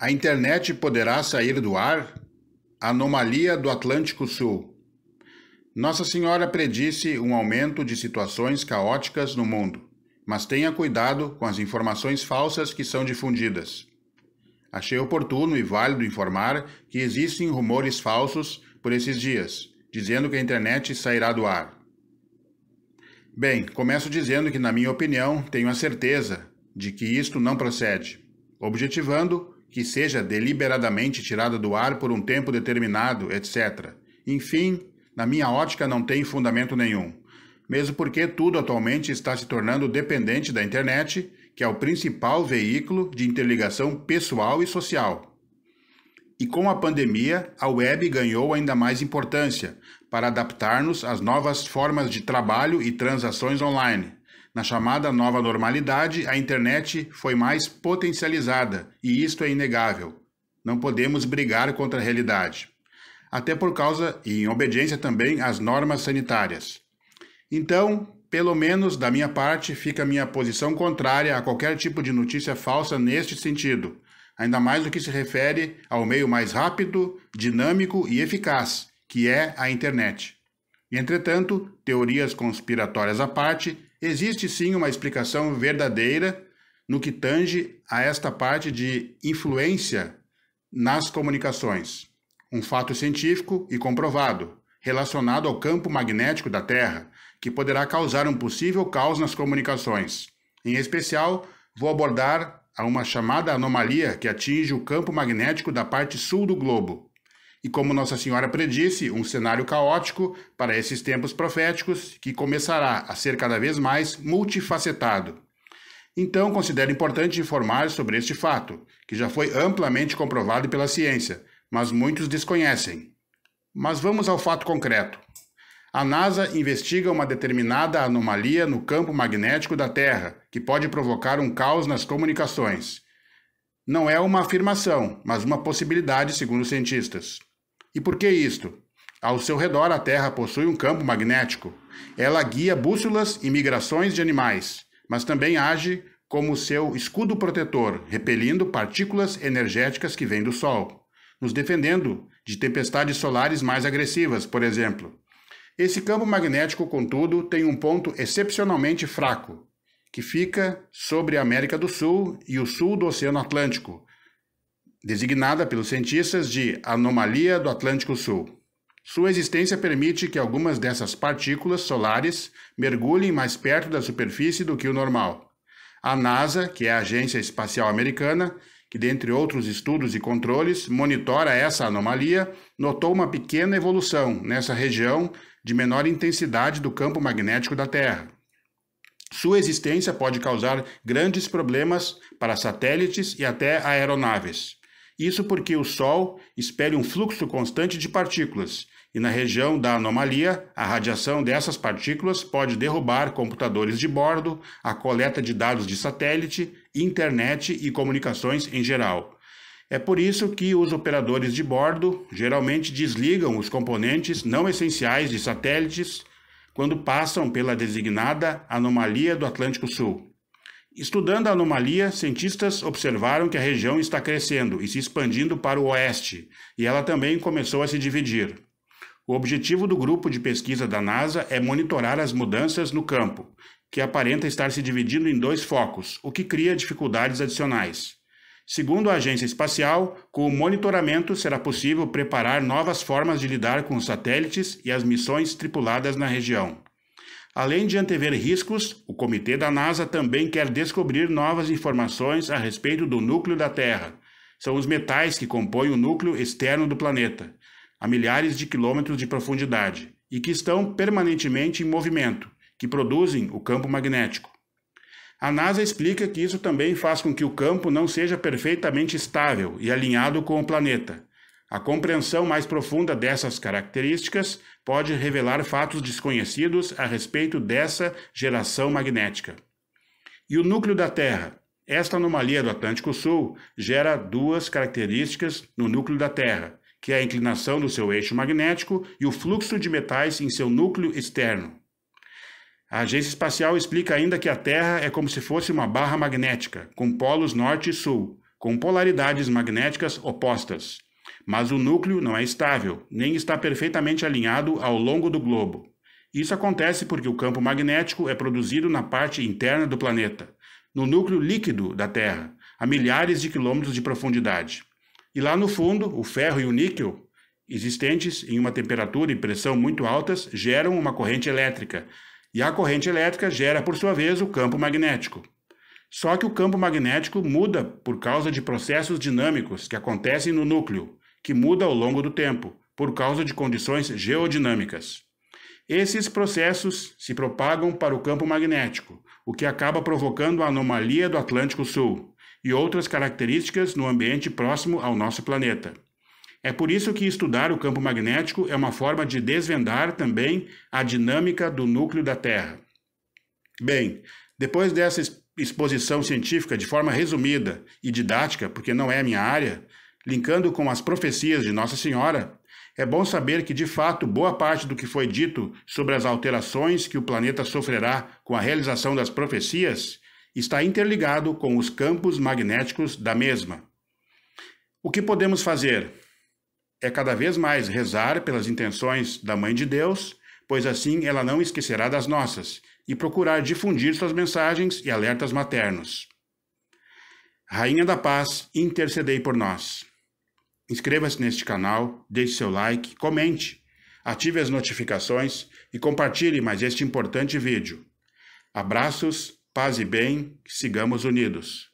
A internet poderá sair do ar? Anomalia do Atlântico Sul. Nossa Senhora predisse um aumento de situações caóticas no mundo, mas tenha cuidado com as informações falsas que são difundidas. Achei oportuno e válido informar que existem rumores falsos por esses dias, dizendo que a internet sairá do ar. Bem, começo dizendo que, na minha opinião, tenho a certeza de que isto não procede, objetivando que seja deliberadamente tirada do ar por um tempo determinado, etc. Enfim, na minha ótica não tem fundamento nenhum. Mesmo porque tudo atualmente está se tornando dependente da internet, que é o principal veículo de interligação pessoal e social. E com a pandemia, a web ganhou ainda mais importância para adaptar-nos às novas formas de trabalho e transações online na chamada nova normalidade, a internet foi mais potencializada, e isto é inegável. Não podemos brigar contra a realidade. Até por causa e em obediência também às normas sanitárias. Então, pelo menos da minha parte, fica minha posição contrária a qualquer tipo de notícia falsa neste sentido, ainda mais no que se refere ao meio mais rápido, dinâmico e eficaz, que é a internet. Entretanto, teorias conspiratórias à parte, Existe sim uma explicação verdadeira no que tange a esta parte de influência nas comunicações. Um fato científico e comprovado, relacionado ao campo magnético da Terra, que poderá causar um possível caos nas comunicações. Em especial, vou abordar a uma chamada anomalia que atinge o campo magnético da parte sul do globo. E como Nossa Senhora predisse, um cenário caótico para esses tempos proféticos que começará a ser cada vez mais multifacetado. Então, considero importante informar sobre este fato, que já foi amplamente comprovado pela ciência, mas muitos desconhecem. Mas vamos ao fato concreto. A NASA investiga uma determinada anomalia no campo magnético da Terra, que pode provocar um caos nas comunicações. Não é uma afirmação, mas uma possibilidade, segundo cientistas. E por que isto? Ao seu redor, a Terra possui um campo magnético. Ela guia bússolas e migrações de animais, mas também age como seu escudo protetor, repelindo partículas energéticas que vêm do Sol, nos defendendo de tempestades solares mais agressivas, por exemplo. Esse campo magnético, contudo, tem um ponto excepcionalmente fraco, que fica sobre a América do Sul e o sul do Oceano Atlântico, designada pelos cientistas de anomalia do Atlântico Sul. Sua existência permite que algumas dessas partículas solares mergulhem mais perto da superfície do que o normal. A NASA, que é a agência espacial americana, que dentre outros estudos e controles monitora essa anomalia, notou uma pequena evolução nessa região de menor intensidade do campo magnético da Terra. Sua existência pode causar grandes problemas para satélites e até aeronaves. Isso porque o Sol espelha um fluxo constante de partículas, e na região da anomalia, a radiação dessas partículas pode derrubar computadores de bordo, a coleta de dados de satélite, internet e comunicações em geral. É por isso que os operadores de bordo geralmente desligam os componentes não essenciais de satélites quando passam pela designada anomalia do Atlântico Sul. Estudando a anomalia, cientistas observaram que a região está crescendo e se expandindo para o oeste, e ela também começou a se dividir. O objetivo do grupo de pesquisa da NASA é monitorar as mudanças no campo, que aparenta estar se dividindo em dois focos, o que cria dificuldades adicionais. Segundo a agência espacial, com o monitoramento será possível preparar novas formas de lidar com os satélites e as missões tripuladas na região. Além de antever riscos, o comitê da NASA também quer descobrir novas informações a respeito do núcleo da Terra. São os metais que compõem o núcleo externo do planeta, a milhares de quilômetros de profundidade, e que estão permanentemente em movimento, que produzem o campo magnético. A NASA explica que isso também faz com que o campo não seja perfeitamente estável e alinhado com o planeta, a compreensão mais profunda dessas características pode revelar fatos desconhecidos a respeito dessa geração magnética. E o núcleo da Terra? Esta anomalia do Atlântico Sul gera duas características no núcleo da Terra, que é a inclinação do seu eixo magnético e o fluxo de metais em seu núcleo externo. A agência espacial explica ainda que a Terra é como se fosse uma barra magnética, com polos norte e sul, com polaridades magnéticas opostas mas o núcleo não é estável, nem está perfeitamente alinhado ao longo do globo. Isso acontece porque o campo magnético é produzido na parte interna do planeta, no núcleo líquido da Terra, a milhares de quilômetros de profundidade. E lá no fundo, o ferro e o níquel, existentes em uma temperatura e pressão muito altas, geram uma corrente elétrica. E a corrente elétrica gera, por sua vez, o campo magnético. Só que o campo magnético muda por causa de processos dinâmicos que acontecem no núcleo, que muda ao longo do tempo, por causa de condições geodinâmicas. Esses processos se propagam para o campo magnético, o que acaba provocando a anomalia do Atlântico Sul e outras características no ambiente próximo ao nosso planeta. É por isso que estudar o campo magnético é uma forma de desvendar também a dinâmica do núcleo da Terra. Bem, depois dessa exposição científica de forma resumida e didática, porque não é minha área, linkando com as profecias de Nossa Senhora, é bom saber que, de fato, boa parte do que foi dito sobre as alterações que o planeta sofrerá com a realização das profecias está interligado com os campos magnéticos da mesma. O que podemos fazer? É cada vez mais rezar pelas intenções da Mãe de Deus, pois assim ela não esquecerá das nossas, e procurar difundir suas mensagens e alertas maternos. Rainha da Paz, intercedei por nós. Inscreva-se neste canal, deixe seu like, comente, ative as notificações e compartilhe mais este importante vídeo. Abraços, paz e bem, sigamos unidos.